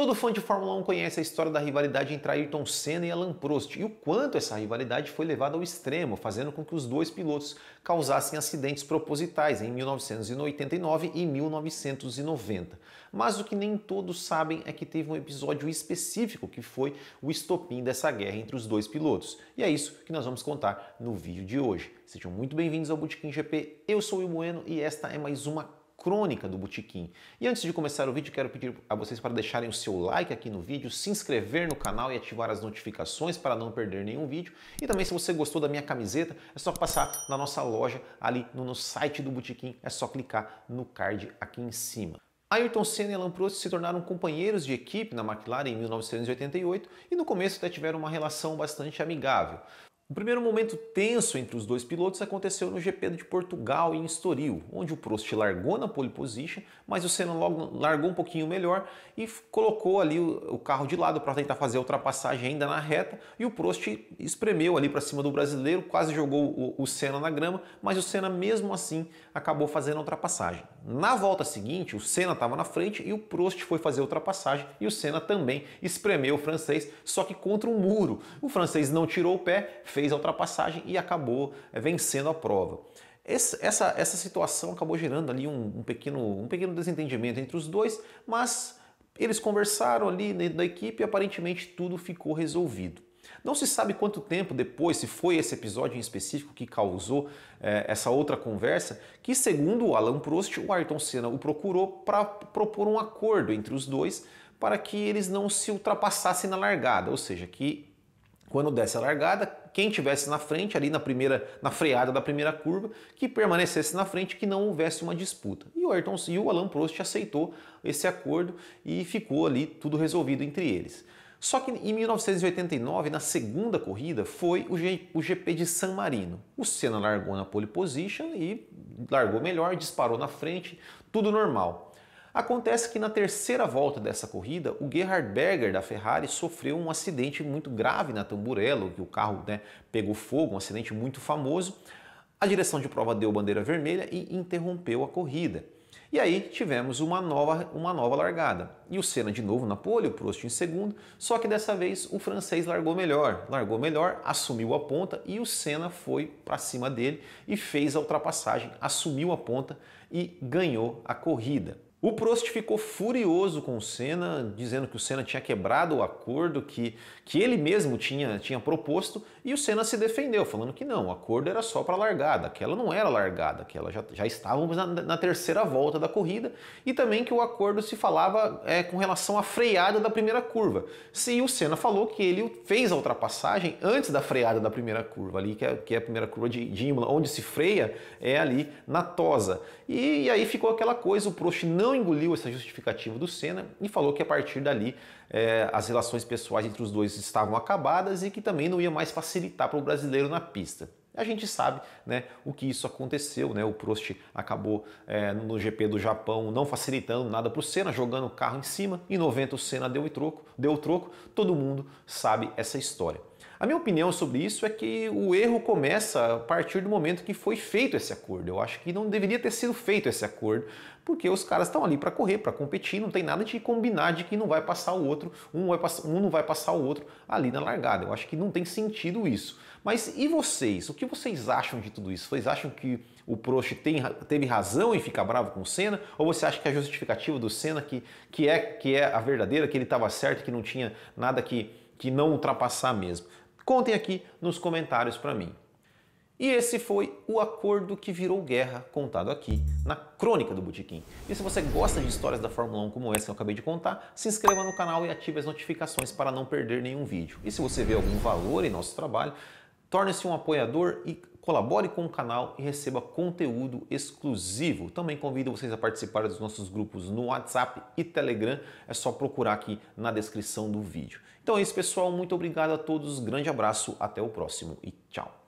Todo fã de Fórmula 1 conhece a história da rivalidade entre Ayrton Senna e Alain Prost e o quanto essa rivalidade foi levada ao extremo, fazendo com que os dois pilotos causassem acidentes propositais em 1989 e 1990. Mas o que nem todos sabem é que teve um episódio específico que foi o estopim dessa guerra entre os dois pilotos. E é isso que nós vamos contar no vídeo de hoje. Sejam muito bem-vindos ao Bootkin GP. Eu sou o Will e esta é mais uma crônica do Botequim. E antes de começar o vídeo, quero pedir a vocês para deixarem o seu like aqui no vídeo, se inscrever no canal e ativar as notificações para não perder nenhum vídeo. E também, se você gostou da minha camiseta, é só passar na nossa loja ali no, no site do Botequim, é só clicar no card aqui em cima. Ayrton Senna e Alan Prost se tornaram companheiros de equipe na McLaren em 1988 e no começo até tiveram uma relação bastante amigável. O primeiro momento tenso entre os dois pilotos aconteceu no GP de Portugal em Estoril, onde o Prost largou na pole position, mas o Senna logo largou um pouquinho melhor e colocou ali o carro de lado para tentar fazer a ultrapassagem ainda na reta, e o Prost espremeu ali para cima do brasileiro, quase jogou o Senna na grama, mas o Senna mesmo assim acabou fazendo a ultrapassagem. Na volta seguinte, o Senna estava na frente e o Prost foi fazer a ultrapassagem e o Senna também espremeu o francês, só que contra um muro. O francês não tirou o pé, fez fez a ultrapassagem e acabou eh, vencendo a prova. Esse, essa, essa situação acabou gerando ali um, um, pequeno, um pequeno desentendimento entre os dois, mas eles conversaram ali dentro da equipe e aparentemente tudo ficou resolvido. Não se sabe quanto tempo depois, se foi esse episódio em específico que causou é, essa outra conversa, que segundo o Alan Prost, o Ayrton Senna o procurou para propor um acordo entre os dois para que eles não se ultrapassassem na largada, ou seja, que quando desse a largada, quem tivesse na frente ali na primeira, na freada da primeira curva, que permanecesse na frente, que não houvesse uma disputa. E o Ayrton e o Alain Prost aceitou esse acordo e ficou ali tudo resolvido entre eles. Só que em 1989, na segunda corrida, foi o, G, o, GP de San Marino. O Senna largou na pole position e largou melhor, disparou na frente, tudo normal. Acontece que na terceira volta dessa corrida, o Gerhard Berger da Ferrari sofreu um acidente muito grave na Tamburello, que o carro né, pegou fogo, um acidente muito famoso. A direção de prova deu bandeira vermelha e interrompeu a corrida. E aí tivemos uma nova, uma nova largada. E o Senna de novo na pole, o Prost em segundo, só que dessa vez o francês largou melhor. Largou melhor, assumiu a ponta e o Senna foi para cima dele e fez a ultrapassagem, assumiu a ponta e ganhou a corrida. O Prost ficou furioso com o Senna, dizendo que o Senna tinha quebrado o acordo que, que ele mesmo tinha, tinha proposto e o Senna se defendeu, falando que não, o acordo era só para largada, que ela não era largada, que ela já, já estávamos na, na, terceira volta da corrida, e também que o acordo se falava é, com relação à freada da primeira curva. Se o Senna falou que ele fez a ultrapassagem antes da freada da primeira curva, ali que é, que é a primeira curva de, de Imola, onde se freia é ali na tosa. E, e aí ficou aquela coisa, o Prost não engoliu essa justificativa do Senna e falou que a partir dali é, as relações pessoais entre os dois estavam acabadas e que também não ia mais passar facilitar para o brasileiro na pista. A gente sabe né, o que isso aconteceu, né? O Prost acabou é, no GP do Japão não facilitando nada para o Senna, jogando o carro em cima. Em 90 o Senna deu o troco, deu o troco. Todo mundo sabe essa história. A minha opinião sobre isso é que o erro começa a partir do momento que foi feito esse acordo. Eu acho que não deveria ter sido feito esse acordo, porque os caras estão ali para correr, para competir, não tem nada de combinar de que não vai passar o outro, um, vai pass... um não vai passar o outro ali na largada. Eu acho que não tem sentido isso. Mas e vocês? O que vocês acham de tudo isso? Vocês acham que o Prost tem... teve razão em ficar bravo com o Senna? Ou você acha que a justificativa do Senna que, que, é, que é a verdadeira, que ele estava certo, que não tinha nada que, que não ultrapassar mesmo? Contem aqui nos comentários para mim. E esse foi o acordo que virou guerra, contado aqui na Crônica do Botequim. E se você gosta de histórias da Fórmula 1 como essa que eu acabei de contar, se inscreva no canal e ative as notificações para não perder nenhum vídeo. E se você vê algum valor em nosso trabalho, torne-se um apoiador e colabore com o canal e receba conteúdo exclusivo. Também convido vocês a participar dos nossos grupos no WhatsApp e Telegram. É só procurar aqui na descrição do vídeo. Então é isso, pessoal. Muito obrigado a todos. Grande abraço. Até o próximo e tchau.